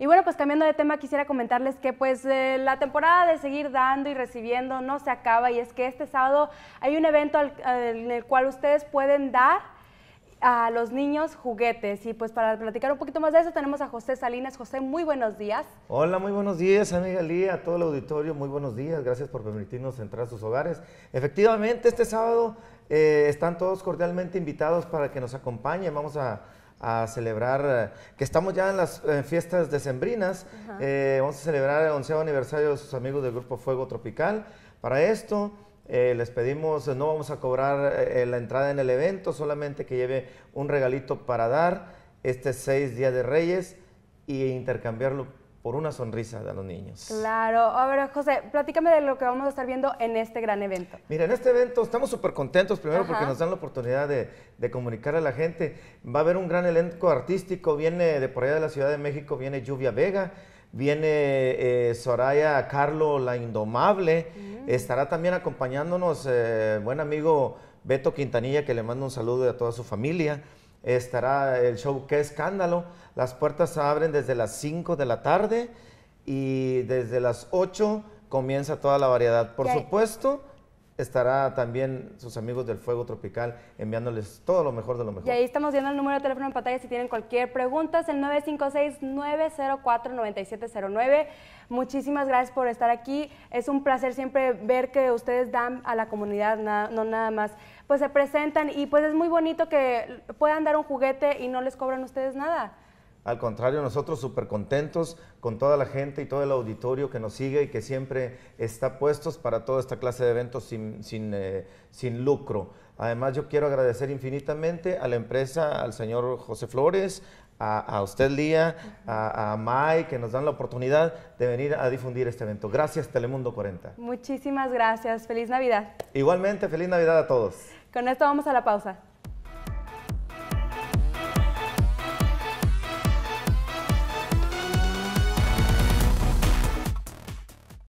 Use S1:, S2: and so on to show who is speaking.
S1: Y bueno, pues cambiando de tema, quisiera comentarles que pues eh, la temporada de seguir dando y recibiendo no se acaba y es que este sábado hay un evento en el cual ustedes pueden dar a los niños juguetes. Y pues para platicar un poquito más de eso tenemos a José Salinas. José, muy buenos días.
S2: Hola, muy buenos días, amiga Lía, a todo el auditorio, muy buenos días. Gracias por permitirnos entrar a sus hogares. Efectivamente, este sábado eh, están todos cordialmente invitados para que nos acompañen. Vamos a, celebrar, eh, que estamos ya en las eh, fiestas decembrinas. vamos a celebrar el 11 aniversario de sus amigos del Grupo Fuego Tropical. Para esto... les pedimos, no vamos a cobrar la entrada en el evento, solamente que lleve un regalito para dar este seis Día de Reyes e intercambiarlo por una sonrisa de los niños.
S1: Claro. A ver, José, platícame de lo que vamos a estar viendo en este gran evento.
S2: Mira, en este evento estamos súper contentos, primero porque nos dan la oportunidad de, comunicar a la gente. Va a haber un gran elenco artístico, viene de por allá de la Ciudad de México, viene Lluvia Vega, viene eh, Soraya Carlo, la indomable. Mm. Estará también acompañándonos eh, buen amigo Beto Quintanilla, que le mando un saludo a toda su familia estará el show Qué escándalo. Las puertas se abren desde las 5 de la tarde y desde las 8 comienza toda la variedad. Por supuesto, estará también sus amigos del Fuego Tropical enviándoles todo lo mejor de lo mejor. Y ahí
S1: estamos viendo el número de teléfono en pantalla si tienen cualquier pregunta, es el 956-904-9709. Muchísimas gracias por estar aquí, es un placer siempre ver que ustedes dan a la comunidad, no nada más, pues se presentan y pues es muy bonito que puedan dar un juguete y no les cobran ustedes nada.
S2: Al contrario, nosotros súper contentos con toda la gente y todo el auditorio que nos sigue y que siempre está puestos para toda esta clase de eventos sin, eh, lucro. Además, yo quiero agradecer infinitamente a la empresa, al señor José Flores, a, usted, Lía, a, a Mai, que nos dan la oportunidad de venir a difundir este evento. Gracias, Telemundo 40.
S1: Muchísimas gracias. Feliz Navidad.
S2: Igualmente, feliz Navidad a todos.
S1: Con esto vamos a la pausa.